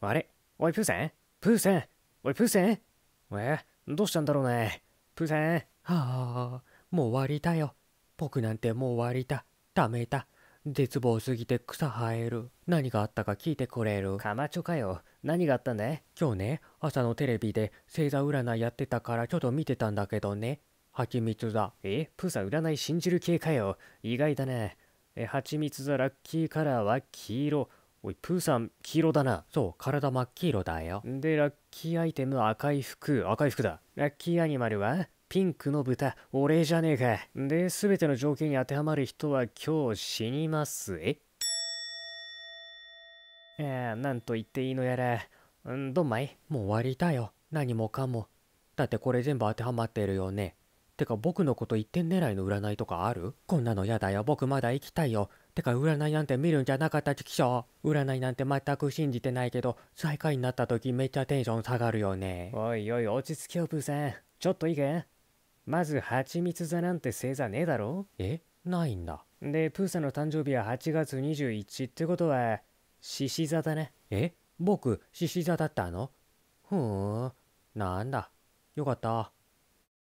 あれおい、プーさんプーさんおい、プーさんえどうしたんだろうねプーさんはあ、もう終わりだよ。僕なんてもう終わりだ。ダメだ。絶望すぎて草生える。何があったか聞いてくれる。カマチョかよ。何があったんだい今日ね、朝のテレビで星座占いやってたからちょっと見てたんだけどね。ハチミツだ。えプーさん占い信じる系かよ。意外だね。え、ミツ座ラッキーカラーは黄色。おい、プーさん、黄色だな。そう、体真っ黄色だよ。で、ラッキーアイテム、赤い服、赤い服だ。ラッキーアニマルはピンクの豚、お礼じゃねえか。で、すべての条件に当てはまる人は今日死にます。ええー、なんと言っていいのやら。うん、どんまいもう終わりだよ。何もかも。だってこれ全部当てはまってるよね。てか僕のこと一点狙いの占いとかあるこんなのやだよ。僕まだ生きたいよ。てか占いなんて見るんじゃなかったちきしょ占いなんて全く信じてないけど最下位になった時めっちゃテンション下がるよねおいおい落ち着けよプーさんちょっといいかまず蜂蜜座なんて星座ねえだろえないんだでプーさんの誕生日は8月21ってことは獅子座だねえ僕獅子座だったのふーんなんだよかった